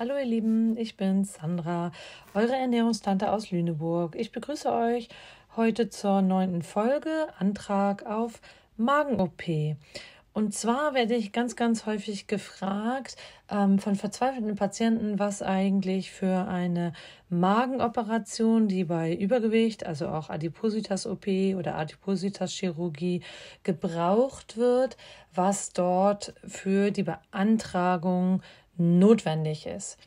Hallo ihr Lieben, ich bin Sandra, eure Ernährungstante aus Lüneburg. Ich begrüße euch heute zur neunten Folge Antrag auf Magen-OP. Und zwar werde ich ganz, ganz häufig gefragt ähm, von verzweifelten Patienten, was eigentlich für eine Magenoperation, die bei Übergewicht, also auch Adipositas-OP oder Adipositas-Chirurgie gebraucht wird, was dort für die Beantragung notwendig ist.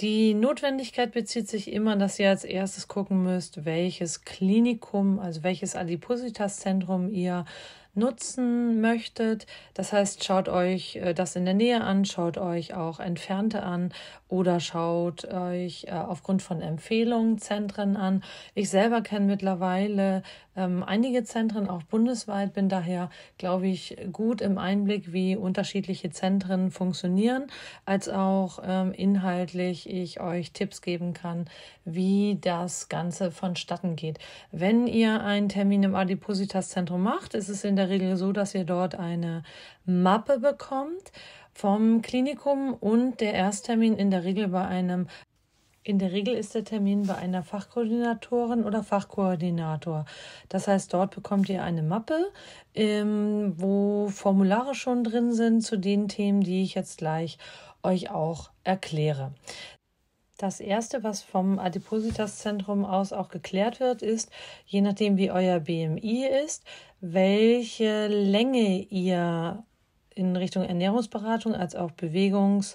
Die Notwendigkeit bezieht sich immer, dass ihr als erstes gucken müsst, welches Klinikum, also welches Adipositas-Zentrum ihr nutzen möchtet. Das heißt, schaut euch äh, das in der Nähe an, schaut euch auch Entfernte an oder schaut euch äh, aufgrund von Empfehlungen Zentren an. Ich selber kenne mittlerweile ähm, einige Zentren, auch bundesweit, bin daher, glaube ich, gut im Einblick, wie unterschiedliche Zentren funktionieren, als auch ähm, inhaltlich ich euch Tipps geben kann, wie das Ganze vonstatten geht. Wenn ihr einen Termin im Adipositas-Zentrum macht, ist es in der der Regel so, dass ihr dort eine Mappe bekommt vom Klinikum und der Ersttermin in der Regel bei einem in der Regel ist der Termin bei einer Fachkoordinatorin oder Fachkoordinator. Das heißt, dort bekommt ihr eine Mappe, ähm, wo Formulare schon drin sind zu den Themen, die ich jetzt gleich euch auch erkläre. Das Erste, was vom Adipositas-Zentrum aus auch geklärt wird, ist, je nachdem wie euer BMI ist, welche Länge ihr in Richtung Ernährungsberatung als auch Bewegungs-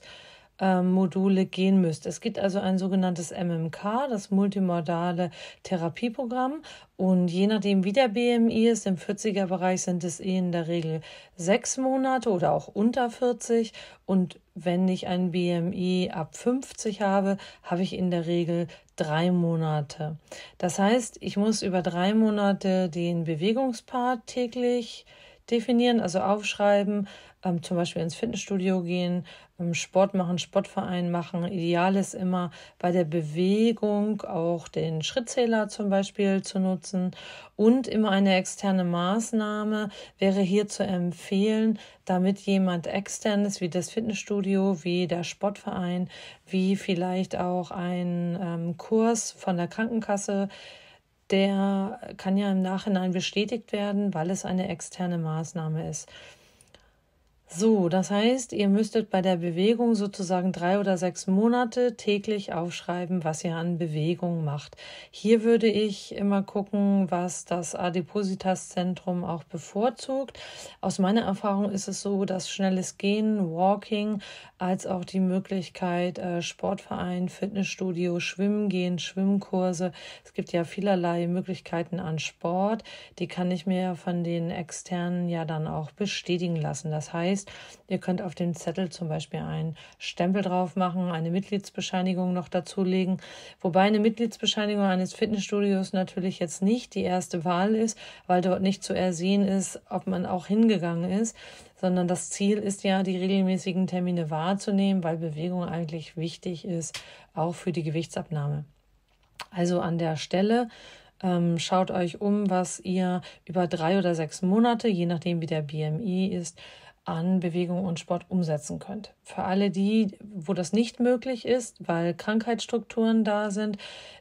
ähm, Module gehen müsst. Es gibt also ein sogenanntes MMK, das multimodale Therapieprogramm. Und je nachdem, wie der BMI ist, im 40er-Bereich sind es eh in der Regel sechs Monate oder auch unter 40. Und wenn ich ein BMI ab 50 habe, habe ich in der Regel drei Monate. Das heißt, ich muss über drei Monate den Bewegungspart täglich definieren, also aufschreiben, ähm, zum Beispiel ins Fitnessstudio gehen, ähm, Sport machen, Sportverein machen. Ideal ist immer bei der Bewegung auch den Schrittzähler zum Beispiel zu nutzen. Und immer eine externe Maßnahme wäre hier zu empfehlen, damit jemand externes wie das Fitnessstudio, wie der Sportverein, wie vielleicht auch ein ähm, Kurs von der Krankenkasse, der kann ja im Nachhinein bestätigt werden, weil es eine externe Maßnahme ist. So, das heißt, ihr müsstet bei der Bewegung sozusagen drei oder sechs Monate täglich aufschreiben, was ihr an Bewegung macht. Hier würde ich immer gucken, was das Adipositas-Zentrum auch bevorzugt. Aus meiner Erfahrung ist es so, dass schnelles Gehen, Walking, als auch die Möglichkeit, äh, Sportverein, Fitnessstudio, Schwimmen gehen, Schwimmkurse. Es gibt ja vielerlei Möglichkeiten an Sport. Die kann ich mir von den externen ja dann auch bestätigen lassen. Das heißt, liest. Ihr könnt auf den Zettel zum Beispiel einen Stempel drauf machen, eine Mitgliedsbescheinigung noch dazulegen. Wobei eine Mitgliedsbescheinigung eines Fitnessstudios natürlich jetzt nicht die erste Wahl ist, weil dort nicht zu ersehen ist, ob man auch hingegangen ist, sondern das Ziel ist ja, die regelmäßigen Termine wahrzunehmen, weil Bewegung eigentlich wichtig ist, auch für die Gewichtsabnahme. Also an der Stelle ähm, schaut euch um, was ihr über drei oder sechs Monate, je nachdem wie der BMI ist, an Bewegung und Sport umsetzen könnt. Für alle die, wo das nicht möglich ist, weil Krankheitsstrukturen da sind,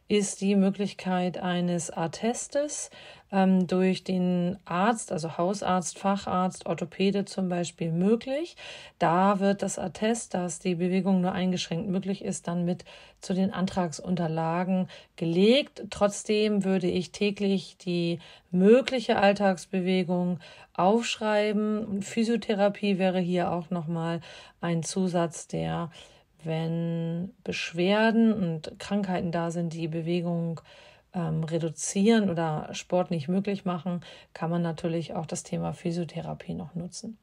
ist die Möglichkeit eines Attestes ähm, durch den Arzt, also Hausarzt, Facharzt, Orthopäde zum Beispiel möglich. Da wird das Attest, dass die Bewegung nur eingeschränkt möglich ist, dann mit zu den Antragsunterlagen gelegt. Trotzdem würde ich täglich die mögliche Alltagsbewegung aufschreiben. Physiotherapie wäre hier auch nochmal ein Zusatz, der wenn Beschwerden und Krankheiten da sind, die Bewegung ähm, reduzieren oder Sport nicht möglich machen, kann man natürlich auch das Thema Physiotherapie noch nutzen.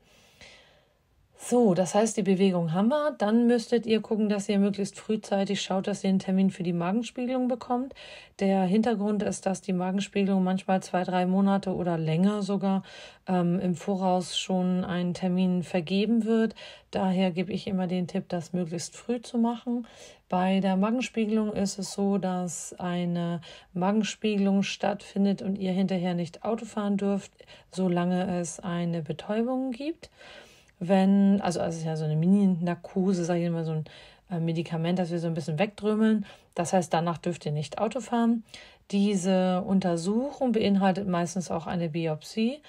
So, das heißt, die Bewegung haben wir. Dann müsstet ihr gucken, dass ihr möglichst frühzeitig schaut, dass ihr einen Termin für die Magenspiegelung bekommt. Der Hintergrund ist, dass die Magenspiegelung manchmal zwei, drei Monate oder länger sogar ähm, im Voraus schon einen Termin vergeben wird. Daher gebe ich immer den Tipp, das möglichst früh zu machen. Bei der Magenspiegelung ist es so, dass eine Magenspiegelung stattfindet und ihr hinterher nicht Auto fahren dürft, solange es eine Betäubung gibt wenn, also es ist ja so eine Mini-Narkose, sage ich immer, so ein äh, Medikament, das wir so ein bisschen wegdrömeln. Das heißt, danach dürft ihr nicht Auto fahren. Diese Untersuchung beinhaltet meistens auch eine Biopsie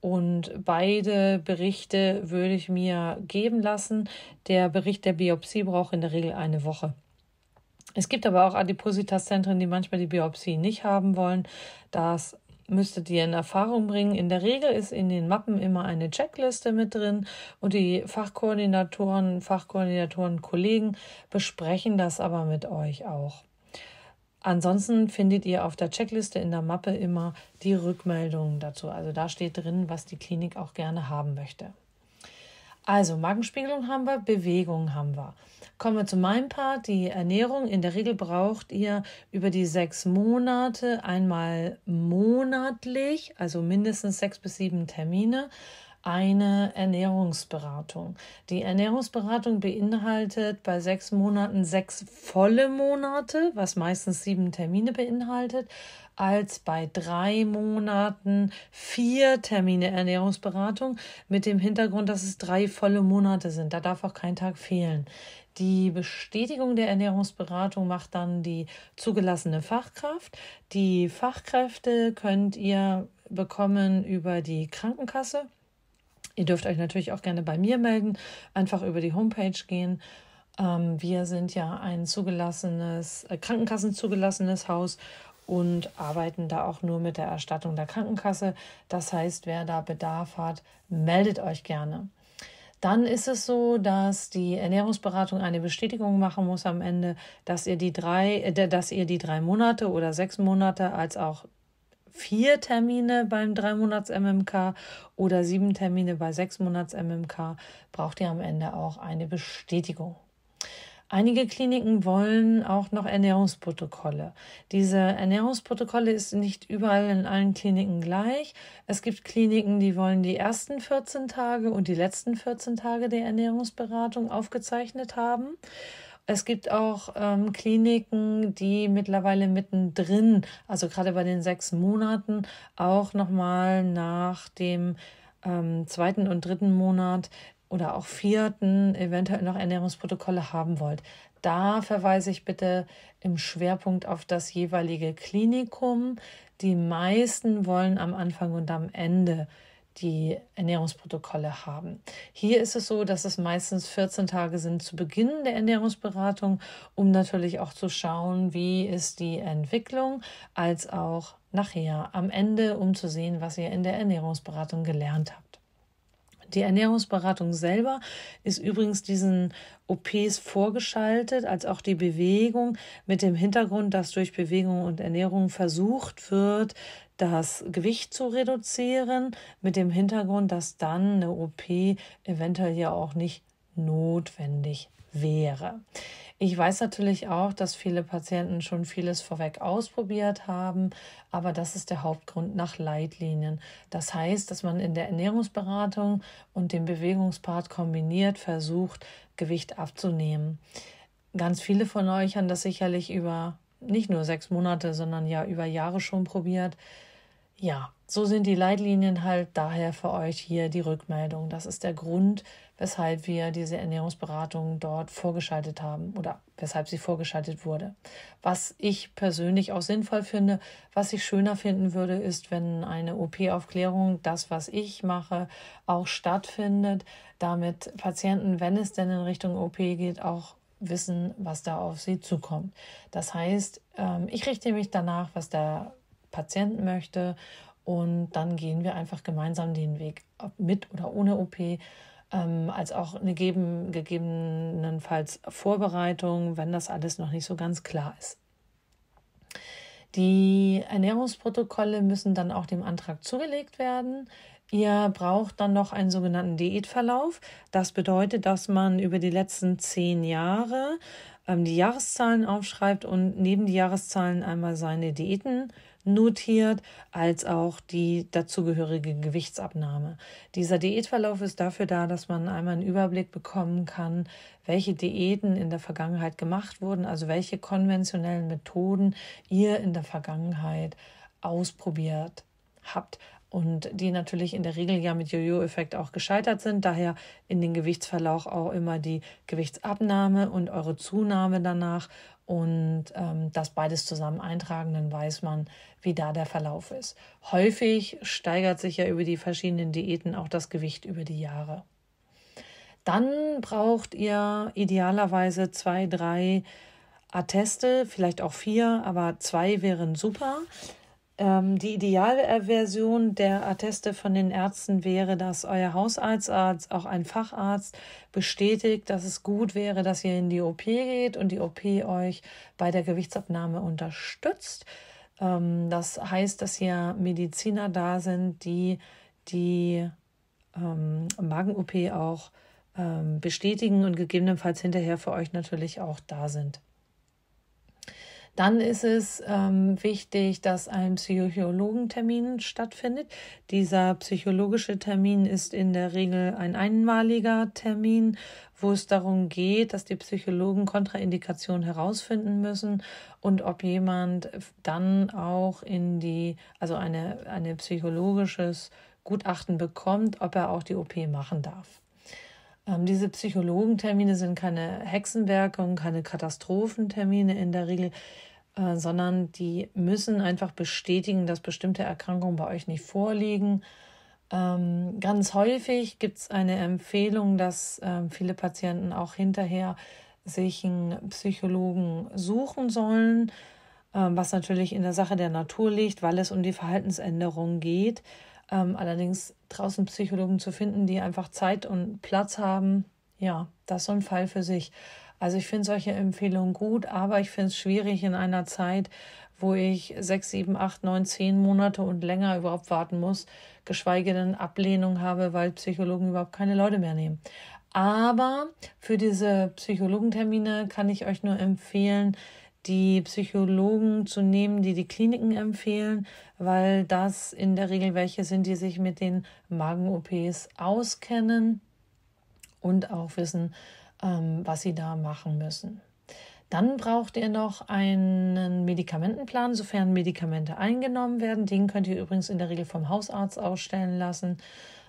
und beide Berichte würde ich mir geben lassen. Der Bericht der Biopsie braucht in der Regel eine Woche. Es gibt aber auch Adipositaszentren, die manchmal die Biopsie nicht haben wollen. Das müsstet ihr in Erfahrung bringen. In der Regel ist in den Mappen immer eine Checkliste mit drin und die Fachkoordinatoren, Fachkoordinatoren, Kollegen besprechen das aber mit euch auch. Ansonsten findet ihr auf der Checkliste in der Mappe immer die Rückmeldungen dazu. Also da steht drin, was die Klinik auch gerne haben möchte. Also Magenspiegelung haben wir, Bewegung haben wir. Kommen wir zu meinem Part, die Ernährung. In der Regel braucht ihr über die sechs Monate einmal monatlich, also mindestens sechs bis sieben Termine eine Ernährungsberatung. Die Ernährungsberatung beinhaltet bei sechs Monaten sechs volle Monate, was meistens sieben Termine beinhaltet, als bei drei Monaten vier Termine Ernährungsberatung mit dem Hintergrund, dass es drei volle Monate sind. Da darf auch kein Tag fehlen. Die Bestätigung der Ernährungsberatung macht dann die zugelassene Fachkraft. Die Fachkräfte könnt ihr bekommen über die Krankenkasse Ihr dürft euch natürlich auch gerne bei mir melden, einfach über die Homepage gehen. Ähm, wir sind ja ein zugelassenes, äh, zugelassenes Haus und arbeiten da auch nur mit der Erstattung der Krankenkasse. Das heißt, wer da Bedarf hat, meldet euch gerne. Dann ist es so, dass die Ernährungsberatung eine Bestätigung machen muss am Ende, dass ihr die drei, äh, dass ihr die drei Monate oder sechs Monate als auch vier Termine beim 3-Monats-MMK oder sieben Termine bei 6-Monats-MMK, braucht ihr am Ende auch eine Bestätigung. Einige Kliniken wollen auch noch Ernährungsprotokolle. Diese Ernährungsprotokolle ist nicht überall in allen Kliniken gleich. Es gibt Kliniken, die wollen die ersten 14 Tage und die letzten 14 Tage der Ernährungsberatung aufgezeichnet haben. Es gibt auch ähm, Kliniken, die mittlerweile mittendrin, also gerade bei den sechs Monaten, auch nochmal nach dem ähm, zweiten und dritten Monat oder auch vierten eventuell noch Ernährungsprotokolle haben wollt. Da verweise ich bitte im Schwerpunkt auf das jeweilige Klinikum. Die meisten wollen am Anfang und am Ende die Ernährungsprotokolle haben. Hier ist es so, dass es meistens 14 Tage sind zu Beginn der Ernährungsberatung, um natürlich auch zu schauen, wie ist die Entwicklung, als auch nachher am Ende, um zu sehen, was ihr in der Ernährungsberatung gelernt habt. Die Ernährungsberatung selber ist übrigens diesen OPs vorgeschaltet, als auch die Bewegung mit dem Hintergrund, dass durch Bewegung und Ernährung versucht wird, das Gewicht zu reduzieren, mit dem Hintergrund, dass dann eine OP eventuell ja auch nicht notwendig wäre. Ich weiß natürlich auch, dass viele Patienten schon vieles vorweg ausprobiert haben, aber das ist der Hauptgrund nach Leitlinien. Das heißt, dass man in der Ernährungsberatung und dem Bewegungspart kombiniert versucht, Gewicht abzunehmen. Ganz viele von euch haben das sicherlich über nicht nur sechs Monate, sondern ja über Jahre schon probiert ja, so sind die Leitlinien halt daher für euch hier die Rückmeldung. Das ist der Grund, weshalb wir diese Ernährungsberatung dort vorgeschaltet haben oder weshalb sie vorgeschaltet wurde. Was ich persönlich auch sinnvoll finde, was ich schöner finden würde, ist, wenn eine OP-Aufklärung, das, was ich mache, auch stattfindet, damit Patienten, wenn es denn in Richtung OP geht, auch wissen, was da auf sie zukommt. Das heißt, ähm, ich richte mich danach, was der Patienten möchte. Und dann gehen wir einfach gemeinsam den Weg, ob mit oder ohne OP, ähm, als auch eine geben, gegebenenfalls Vorbereitung, wenn das alles noch nicht so ganz klar ist. Die Ernährungsprotokolle müssen dann auch dem Antrag zugelegt werden. Ihr braucht dann noch einen sogenannten Diätverlauf. Das bedeutet, dass man über die letzten zehn Jahre ähm, die Jahreszahlen aufschreibt und neben die Jahreszahlen einmal seine Diäten notiert, als auch die dazugehörige Gewichtsabnahme. Dieser Diätverlauf ist dafür da, dass man einmal einen Überblick bekommen kann, welche Diäten in der Vergangenheit gemacht wurden, also welche konventionellen Methoden ihr in der Vergangenheit ausprobiert habt und die natürlich in der Regel ja mit Jojo-Effekt auch gescheitert sind. Daher in den Gewichtsverlauf auch immer die Gewichtsabnahme und eure Zunahme danach und ähm, das beides zusammen eintragen, dann weiß man, wie da der Verlauf ist. Häufig steigert sich ja über die verschiedenen Diäten auch das Gewicht über die Jahre. Dann braucht ihr idealerweise zwei, drei Atteste, vielleicht auch vier, aber zwei wären super. Ähm, die ideale Version der Atteste von den Ärzten wäre, dass euer Hausarzt, auch ein Facharzt, bestätigt, dass es gut wäre, dass ihr in die OP geht und die OP euch bei der Gewichtsabnahme unterstützt. Ähm, das heißt, dass hier Mediziner da sind, die die ähm, Magen-OP auch ähm, bestätigen und gegebenenfalls hinterher für euch natürlich auch da sind. Dann ist es ähm, wichtig, dass ein Psychologentermin stattfindet. Dieser psychologische Termin ist in der Regel ein einmaliger Termin, wo es darum geht, dass die Psychologen Kontraindikationen herausfinden müssen und ob jemand dann auch in die, also eine, eine psychologisches Gutachten bekommt, ob er auch die OP machen darf. Ähm, diese Psychologentermine sind keine Hexenwerke und keine Katastrophentermine in der Regel, äh, sondern die müssen einfach bestätigen, dass bestimmte Erkrankungen bei euch nicht vorliegen. Ähm, ganz häufig gibt es eine Empfehlung, dass ähm, viele Patienten auch hinterher sich einen Psychologen suchen sollen, ähm, was natürlich in der Sache der Natur liegt, weil es um die Verhaltensänderung geht. Ähm, allerdings draußen Psychologen zu finden, die einfach Zeit und Platz haben, ja, das ist so ein Fall für sich. Also ich finde solche Empfehlungen gut, aber ich finde es schwierig in einer Zeit, wo ich sechs, sieben, acht, neun, zehn Monate und länger überhaupt warten muss, geschweige denn Ablehnung habe, weil Psychologen überhaupt keine Leute mehr nehmen. Aber für diese Psychologentermine kann ich euch nur empfehlen, die Psychologen zu nehmen, die die Kliniken empfehlen, weil das in der Regel welche sind, die sich mit den Magen-OPs auskennen und auch wissen, ähm, was sie da machen müssen. Dann braucht ihr noch einen Medikamentenplan, sofern Medikamente eingenommen werden. Den könnt ihr übrigens in der Regel vom Hausarzt ausstellen lassen.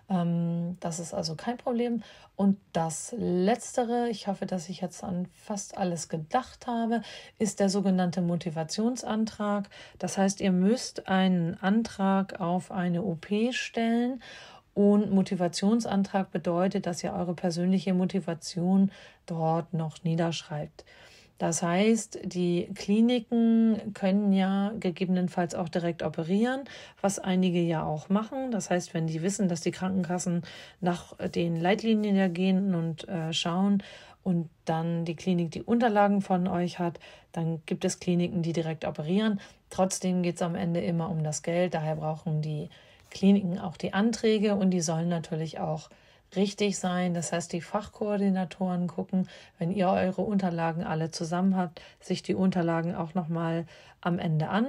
Ähm, das ist also kein Problem. Und das Letztere, ich hoffe, dass ich jetzt an fast alles gedacht habe, ist der sogenannte Motivationsantrag. Das heißt, ihr müsst einen Antrag auf eine OP stellen. Und Motivationsantrag bedeutet, dass ihr eure persönliche Motivation dort noch niederschreibt. Das heißt, die Kliniken können ja gegebenenfalls auch direkt operieren, was einige ja auch machen. Das heißt, wenn die wissen, dass die Krankenkassen nach den Leitlinien ja gehen und äh, schauen und dann die Klinik die Unterlagen von euch hat, dann gibt es Kliniken, die direkt operieren. Trotzdem geht es am Ende immer um das Geld. Daher brauchen die Kliniken auch die Anträge und die sollen natürlich auch richtig sein. Das heißt, die Fachkoordinatoren gucken, wenn ihr eure Unterlagen alle zusammen habt, sich die Unterlagen auch nochmal am Ende an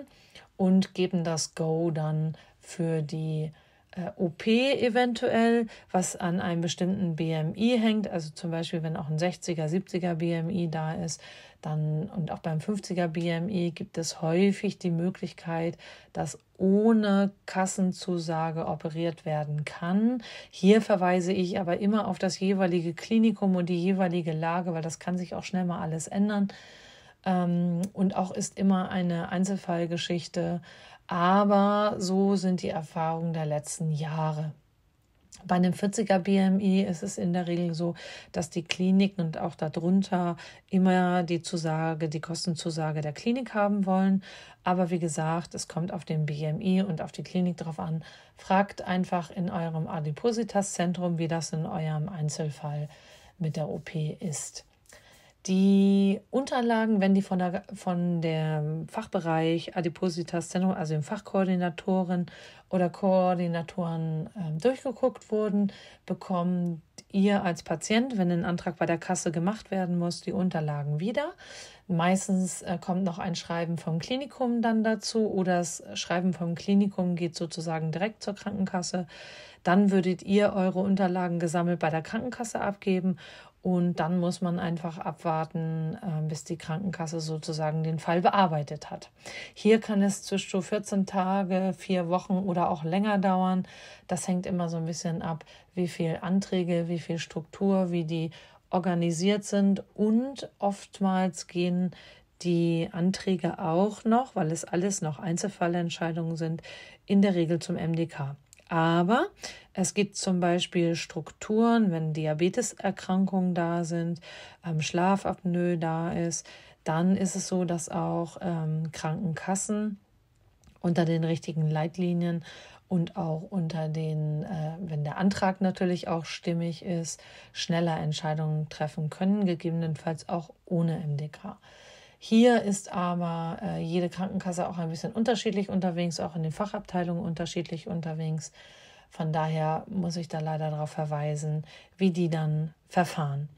und geben das Go dann für die äh, OP eventuell, was an einem bestimmten BMI hängt. Also zum Beispiel, wenn auch ein 60er, 70er BMI da ist, dann und auch beim 50er BMI gibt es häufig die Möglichkeit, dass ohne Kassenzusage operiert werden kann. Hier verweise ich aber immer auf das jeweilige Klinikum und die jeweilige Lage, weil das kann sich auch schnell mal alles ändern ähm, und auch ist immer eine Einzelfallgeschichte. Aber so sind die Erfahrungen der letzten Jahre. Bei einem 40er BMI ist es in der Regel so, dass die Kliniken und auch darunter immer die Zusage, die Kostenzusage der Klinik haben wollen. Aber wie gesagt, es kommt auf den BMI und auf die Klinik drauf an. Fragt einfach in eurem Adipositas-Zentrum, wie das in eurem Einzelfall mit der OP ist. Die Unterlagen, wenn die von der, von der Fachbereich Adipositas Zentrum, also den Fachkoordinatoren oder Koordinatoren ähm, durchgeguckt wurden, bekommt ihr als Patient, wenn ein Antrag bei der Kasse gemacht werden muss, die Unterlagen wieder. Meistens äh, kommt noch ein Schreiben vom Klinikum dann dazu oder das Schreiben vom Klinikum geht sozusagen direkt zur Krankenkasse. Dann würdet ihr eure Unterlagen gesammelt bei der Krankenkasse abgeben und dann muss man einfach abwarten, äh, bis die Krankenkasse sozusagen den Fall bearbeitet hat. Hier kann es zwischen 14 Tage, vier Wochen oder auch länger dauern. Das hängt immer so ein bisschen ab, wie viel Anträge, wie viel Struktur, wie die organisiert sind. Und oftmals gehen die Anträge auch noch, weil es alles noch Einzelfallentscheidungen sind, in der Regel zum MDK. Aber es gibt zum Beispiel Strukturen, wenn Diabeteserkrankungen da sind, ähm, Schlafapnoe da ist, dann ist es so, dass auch ähm, Krankenkassen unter den richtigen Leitlinien und auch unter den, äh, wenn der Antrag natürlich auch stimmig ist, schneller Entscheidungen treffen können, gegebenenfalls auch ohne MDK. Hier ist aber äh, jede Krankenkasse auch ein bisschen unterschiedlich unterwegs, auch in den Fachabteilungen unterschiedlich unterwegs. Von daher muss ich da leider darauf verweisen, wie die dann verfahren.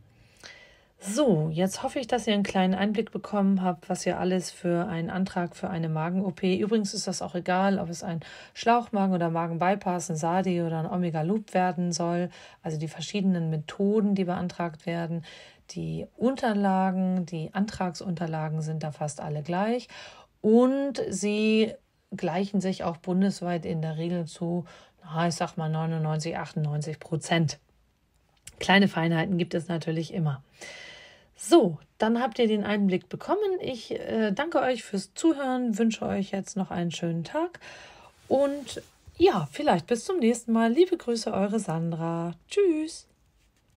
So, jetzt hoffe ich, dass ihr einen kleinen Einblick bekommen habt, was ihr alles für einen Antrag für eine Magen-OP. Übrigens ist das auch egal, ob es ein Schlauchmagen oder Magen-Bypass, ein SADI oder ein Omega-Loop werden soll. Also die verschiedenen Methoden, die beantragt werden. Die Unterlagen, die Antragsunterlagen sind da fast alle gleich und sie gleichen sich auch bundesweit in der Regel zu, ich sag mal 99, 98 Prozent. Kleine Feinheiten gibt es natürlich immer. So, dann habt ihr den Einblick bekommen. Ich äh, danke euch fürs Zuhören, wünsche euch jetzt noch einen schönen Tag und ja, vielleicht bis zum nächsten Mal. Liebe Grüße, eure Sandra. Tschüss.